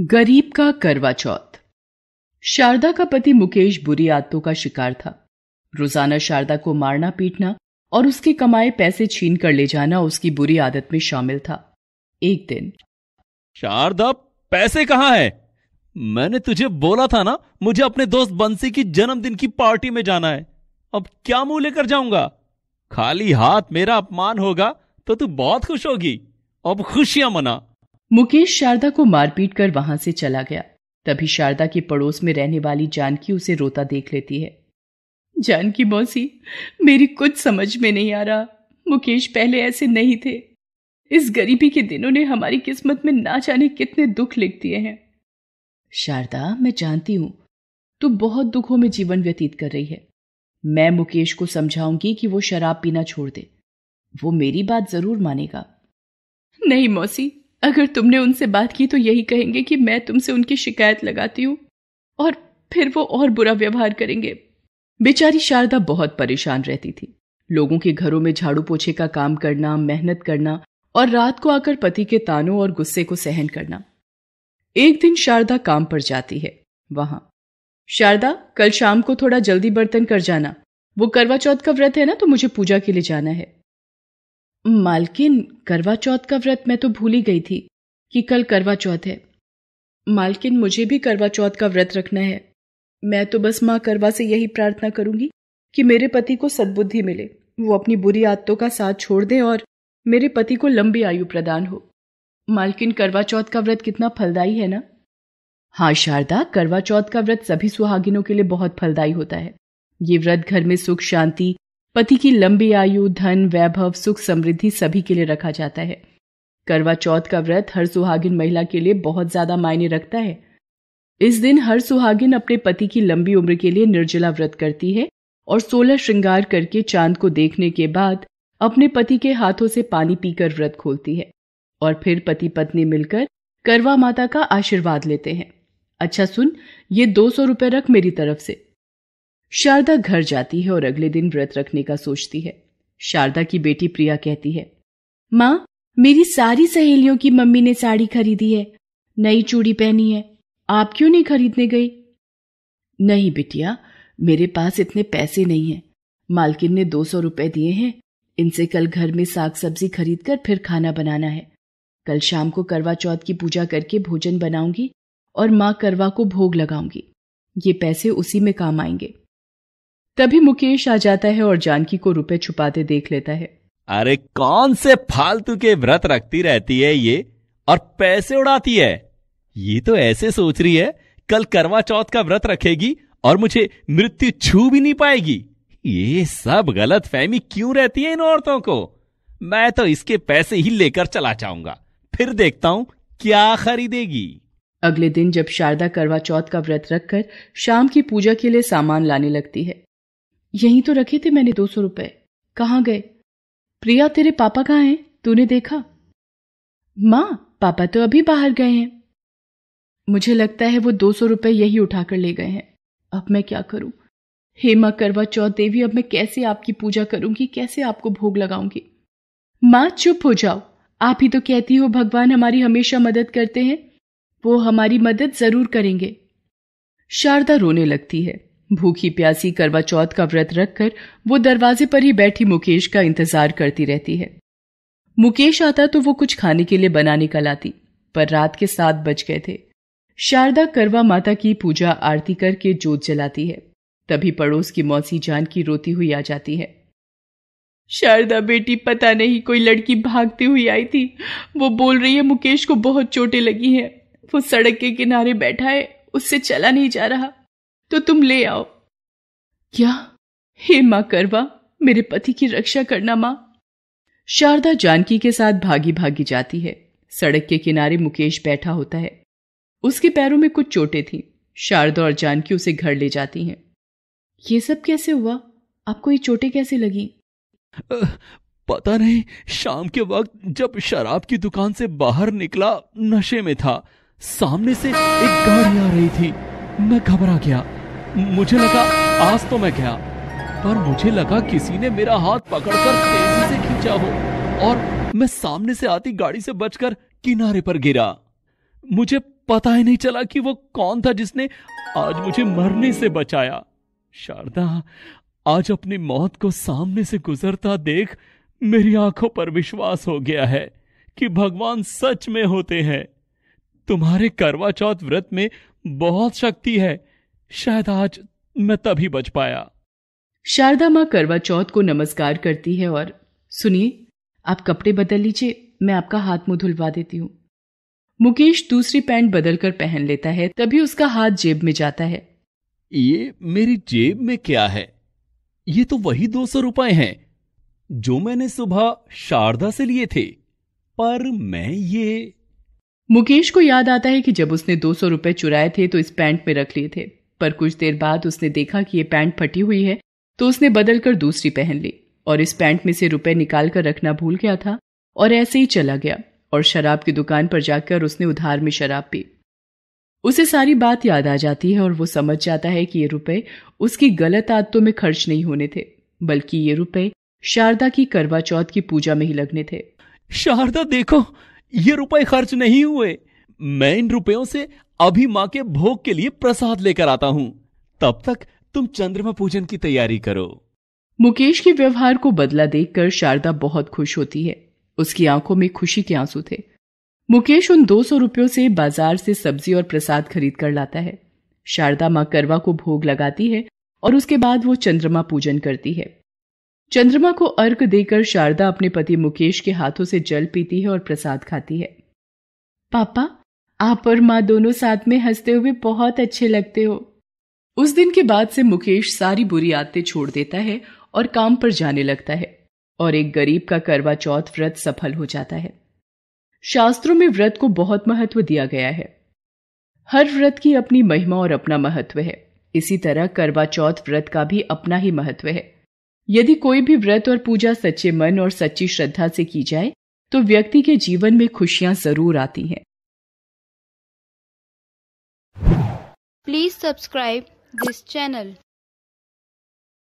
गरीब का करवा चौथ शारदा का पति मुकेश बुरी आदतों का शिकार था रोजाना शारदा को मारना पीटना और उसके कमाए पैसे छीन कर ले जाना उसकी बुरी आदत में शामिल था एक दिन शारदा पैसे कहाँ है मैंने तुझे बोला था ना मुझे अपने दोस्त बंसी की जन्मदिन की पार्टी में जाना है अब क्या मुंह लेकर जाऊंगा खाली हाथ मेरा अपमान होगा तो तू बहुत खुश होगी अब खुशियां मना मुकेश शारदा को मारपीट कर वहां से चला गया तभी शारदा के पड़ोस में रहने वाली जानकी उसे रोता देख लेती है जानकी मौसी मेरी कुछ समझ में नहीं आ रहा मुकेश पहले ऐसे नहीं थे इस गरीबी के दिनों ने हमारी किस्मत में ना जाने कितने दुख लिख दिए हैं शारदा मैं जानती हूं तू बहुत दुखों में जीवन व्यतीत कर रही है मैं मुकेश को समझाऊंगी कि वो शराब पीना छोड़ दे वो मेरी बात जरूर मानेगा नहीं मौसी अगर तुमने उनसे बात की तो यही कहेंगे कि मैं तुमसे उनकी शिकायत लगाती हूं और फिर वो और बुरा व्यवहार करेंगे बेचारी शारदा बहुत परेशान रहती थी लोगों के घरों में झाड़ू पोछे का काम करना मेहनत करना और रात को आकर पति के तानों और गुस्से को सहन करना एक दिन शारदा काम पर जाती है वहां शारदा कल शाम को थोड़ा जल्दी बर्तन कर जाना वो करवा चौथ का व्रत है ना तो मुझे पूजा के लिए जाना है मालकिन करवा चौथ का व्रत मैं तो भूल ही गई थी कि कल करवा चौथ है मालकिन मुझे भी करवा चौथ का व्रत रखना है मैं तो बस माँ करवा से यही प्रार्थना करूंगी कि मेरे पति को सद्बुद्धि मिले वो अपनी बुरी आदतों का साथ छोड़ दें और मेरे पति को लंबी आयु प्रदान हो मालकिन करवा चौथ का व्रत कितना फलदायी है ना हाँ शारदा करवा चौथ का व्रत सभी सुहागिनों के लिए बहुत फलदायी होता है ये व्रत घर में सुख शांति पति की लंबी आयु धन वैभव सुख समृद्धि सभी के लिए रखा जाता है करवा चौथ का व्रत हर सुहागिन महिला के लिए बहुत ज्यादा मायने रखता है इस दिन हर सुहागिन अपने पति की लंबी उम्र के लिए निर्जला व्रत करती है और सोलह श्रृंगार करके चांद को देखने के बाद अपने पति के हाथों से पानी पीकर व्रत खोलती है और फिर पति पत्नी मिलकर करवा माता का आशीर्वाद लेते हैं अच्छा सुन ये दो सौ रुपये रख मेरी तरफ से शारदा घर जाती है और अगले दिन व्रत रखने का सोचती है शारदा की बेटी प्रिया कहती है माँ मेरी सारी सहेलियों की मम्मी ने साड़ी खरीदी है नई चूड़ी पहनी है आप क्यों नहीं खरीदने गई नहीं बिटिया मेरे पास इतने पैसे नहीं है मालकिन ने दो सौ रुपये दिए हैं इनसे कल घर में साग सब्जी खरीद कर फिर खाना बनाना है कल शाम को करवा चौथ की पूजा करके भोजन बनाऊंगी और माँ करवा को भोग लगाऊंगी ये पैसे उसी में काम आएंगे तभी मुकेश आ जाता है और जानकी को रुपए छुपाते देख लेता है अरे कौन से फालतू के व्रत रखती रहती है ये और पैसे उड़ाती है ये तो ऐसे सोच रही है कल करवा चौथ का व्रत रखेगी और मुझे मृत्यु छू भी नहीं पाएगी ये सब गलत फहमी क्यों रहती है इन औरतों को मैं तो इसके पैसे ही लेकर चला जाऊंगा फिर देखता हूँ क्या खरीदेगी अगले दिन जब शारदा करवा चौथ का व्रत रखकर शाम की पूजा के लिए सामान लाने लगती है यहीं तो रखे थे मैंने दो सौ रुपये कहाँ गए प्रिया तेरे पापा कहाँ हैं तूने देखा माँ पापा तो अभी बाहर गए हैं मुझे लगता है वो दो सौ रुपये यही उठाकर ले गए हैं अब मैं क्या करूं हे माँ करवा चौथ देवी अब मैं कैसे आपकी पूजा करूंगी कैसे आपको भोग लगाऊंगी माँ चुप हो जाओ आप ही तो कहती हो भगवान हमारी हमेशा मदद करते हैं वो हमारी मदद जरूर करेंगे शारदा रोने लगती है भूखी प्यासी करवा चौथ का व्रत रखकर वो दरवाजे पर ही बैठी मुकेश का इंतजार करती रहती है मुकेश आता तो वो कुछ खाने के लिए बना निकल आती पर रात के सात बज गए थे शारदा करवा माता की पूजा आरती करके जोत जलाती है तभी पड़ोस की मौसी जान की रोती हुई आ जाती है शारदा बेटी पता नहीं कोई लड़की भागती हुई आई थी वो बोल रही है मुकेश को बहुत चोटें लगी हैं वो सड़क के किनारे बैठा है उससे चला नहीं जा रहा तो तुम ले आओ क्या हे मां करवा मेरे पति की रक्षा करना मां शारदा जानकी के साथ भागी भागी जाती है सड़क के किनारे मुकेश बैठा होता है उसके पैरों में कुछ चोटें थी शारदा और जानकी उसे घर ले जाती हैं ये सब कैसे हुआ आपको ये चोटें कैसे लगी पता नहीं शाम के वक्त जब शराब की दुकान से बाहर निकला नशे में था सामने से एक गाड़ी आ रही थी मैं घबरा गया मुझे लगा आज तो मैं गया पर मुझे लगा किसी ने मेरा हाथ पकड़कर तेजी से खींचा हो और मैं सामने से आती गाड़ी से बचकर किनारे पर गिरा मुझे पता ही नहीं चला कि वो कौन था जिसने आज मुझे मरने से बचाया शारदा आज अपनी मौत को सामने से गुजरता देख मेरी आंखों पर विश्वास हो गया है कि भगवान सच में होते हैं तुम्हारे करवा चौथ व्रत में बहुत शक्ति है शायद आज मैं तभी बच पाया शारदा माँ करवा चौथ को नमस्कार करती है और सुनिए आप कपड़े बदल लीजिए मैं आपका हाथ मुंह धुलवा देती हूँ मुकेश दूसरी पैंट बदलकर पहन लेता है तभी उसका हाथ जेब में जाता है ये मेरी जेब में क्या है ये तो वही दो सौ रुपए हैं जो मैंने सुबह शारदा से लिए थे पर मैं ये मुकेश को याद आता है कि जब उसने दो सौ रुपए चुराए थे तो इस पैंट में रख लिए थे पर कुछ देर बाद उसने देखा कि ये पैंट फटी हुई है तो उसने बदल कर दूसरी पहन ली और इस पैंट में से रुपए निकाल कर रखना भूल गया था और ऐसे ही चला गया और शराब की दुकान पर जाकर उसने उधार में शराब पी उसे सारी बात याद आ जाती है और वो समझ जाता है कि ये रुपए उसकी गलत आदतों में खर्च नहीं होने थे बल्कि ये रुपए शारदा की करवा चौथ की पूजा में ही लगने थे शारदा देखो ये रुपए खर्च नहीं हुए मैं इन रुपयों से अभी माँ के भोग के लिए प्रसाद लेकर आता हूँ तब तक तुम चंद्रमा पूजन की तैयारी करो मुकेश के व्यवहार को बदला देखकर शारदा बहुत खुश होती है उसकी आंखों में खुशी के आंसू थे मुकेश उन दो सौ रुपयों से बाजार से सब्जी और प्रसाद खरीद कर लाता है शारदा माँ करवा को भोग लगाती है और उसके बाद वो चंद्रमा पूजन करती है चंद्रमा को अर्क देकर शारदा अपने पति मुकेश के हाथों से जल पीती है और प्रसाद खाती है पापा आप और माँ दोनों साथ में हंसते हुए बहुत अच्छे लगते हो उस दिन के बाद से मुकेश सारी बुरी आदतें छोड़ देता है और काम पर जाने लगता है और एक गरीब का करवा चौथ व्रत सफल हो जाता है शास्त्रों में व्रत को बहुत महत्व दिया गया है हर व्रत की अपनी महिमा और अपना महत्व है इसी तरह करवा चौथ व्रत का भी अपना ही महत्व है यदि कोई भी व्रत और पूजा सच्चे मन और सच्ची श्रद्धा से की जाए तो व्यक्ति के जीवन में खुशियां जरूर आती हैं Please subscribe this channel.